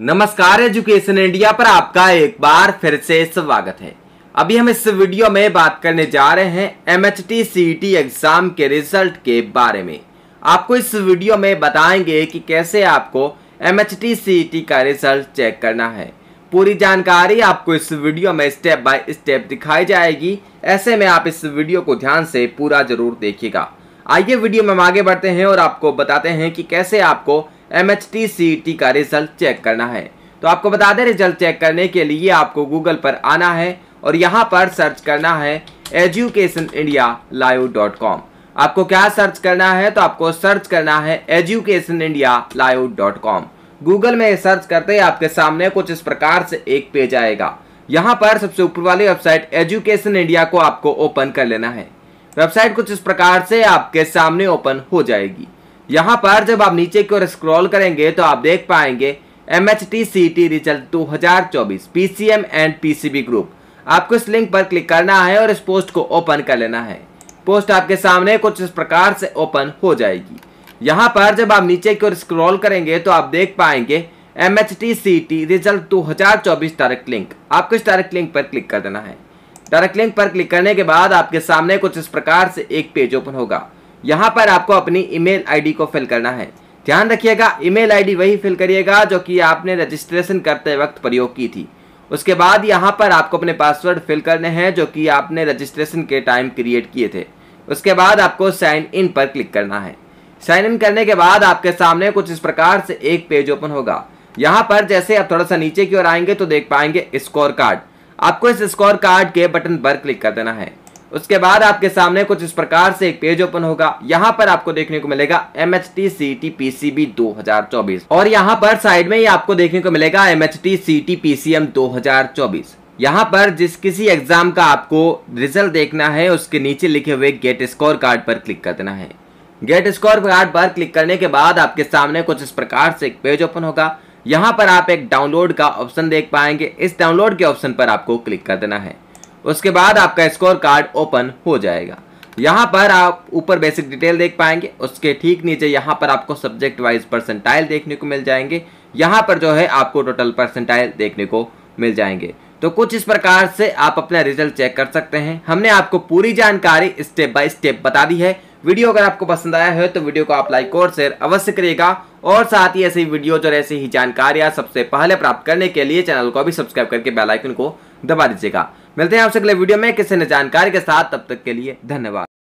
नमस्कार education India पर आपका एक बार फिर से स्वागत है अभी हम इस वीडियो में बात करने जा रहे हैं एम एच एग्जाम के रिजल्ट के बारे में आपको इस वीडियो में बताएंगे कि कैसे आपको एम एच का रिजल्ट चेक करना है पूरी जानकारी आपको इस वीडियो में स्टेप बाय स्टेप दिखाई जाएगी ऐसे में आप इस वीडियो को ध्यान से पूरा जरूर देखिएगा आइए वीडियो में हम आगे बढ़ते हैं और आपको बताते हैं कि कैसे आपको M H T C T का रिजल्ट चेक करना है तो आपको बता दें रिजल्ट चेक करने के लिए आपको गूगल पर आना है और यहाँ पर सर्च करना है education India live dot com आपको क्या सर्च करना है तो आपको सर्च करना है education India live dot com Google में सर्च करते ही आपके सामने कुछ इस प्रकार से एक पेज आएगा यहाँ पर सबसे ऊपर वाली वेबसाइट एजुकेशन इंडिया को आपको ओपन कर लेना है वेबसाइट कुछ इस प्रकार से आपके सामने ओपन हो जाएगी यहाँ पर जब आप नीचे की ओर स्क्रॉल करेंगे तो आप देख पाएंगे M H T C T result दो हजार चौबीस P C M and P C B group आपको इस लिंक पर क्लिक करना है और इस पोस्ट को ओपन कर लेना है पोस्ट आपके सामने कुछ इस प्रकार से ओपन हो जाएगी यहाँ पर जब आप नीचे की ओर स्क्रॉल करेंगे तो आप देख पाएंगे M H T C T result दो हजार चौबीस डायरेक्ट लिंक आपको इस डायरेक्ट लिंक पर क्लिक कर देना है डायरेक्ट लिंक पर क्लिक करने के बाद आपके सामने कुछ इस प्रकार से एक पेज ओपन होगा यहाँ पर आपको अपनी ईमेल आईडी को फिल करना है ध्यान रखिएगा ईमेल आईडी वही फिल करिएगा जो कि आपने रजिस्ट्रेशन करते वक्त प्रयोग की थी उसके बाद यहाँ पर आपको अपने पासवर्ड फिल करने हैं जो कि आपने रजिस्ट्रेशन के टाइम क्रिएट किए थे उसके बाद आपको साइन इन पर क्लिक करना है साइन इन करने के बाद आपके सामने कुछ इस प्रकार से एक पेज ओपन होगा यहाँ पर जैसे आप थोड़ा सा नीचे की ओर आएंगे तो देख पाएंगे स्कोर कार्ड आपको इस स्कोर कार्ड के बटन पर क्लिक कर देना है उसके बाद आपके सामने कुछ इस प्रकार से एक पेज ओपन होगा यहाँ पर आपको देखने को मिलेगा M H T C T P C B दो हजार चौबीस और यहाँ पर साइड में ही आपको देखने को मिलेगा M H T C T P C M दो हजार चौबीस यहाँ पर जिस किसी एग्जाम का आपको रिजल्ट देखना है उसके नीचे लिखे हुए गेट स्कोर कार्ड पर क्लिक कर देना है गेट स्कोर कार्ड पर क्लिक करने के बाद आपके सामने कुछ इस प्रकार से एक पेज ओपन होगा यहाँ पर आप एक डाउनलोड का ऑप्शन देख पाएंगे इस डाउनलोड के ऑप्शन पर आपको क्लिक कर देना है उसके बाद आपका स्कोर कार्ड ओपन हो जाएगा यहाँ पर आप ऊपर बेसिक डिटेल देख पाएंगे उसके ठीक नीचे यहाँ पर आपको सब्जेक्ट वाइज परसेंटाइल देखने को मिल जाएंगे यहाँ पर जो है आपको टोटल परसेंटाइल देखने को मिल जाएंगे तो कुछ इस प्रकार से आप अपना रिजल्ट चेक कर सकते हैं हमने आपको पूरी जानकारी स्टेप बाय स्टेप बता दी है वीडियो अगर आपको पसंद आया है तो वीडियो को आप लाइक और शेयर अवश्य करिएगा और साथ ही ऐसी वीडियो और ऐसी ही जानकारियां सबसे पहले प्राप्त करने के लिए चैनल को भी सब्सक्राइब करके बेलाइकन को दबा दीजिएगा मिलते हैं आपसे अगले वीडियो में किसी जानकारी के साथ तब तक के लिए धन्यवाद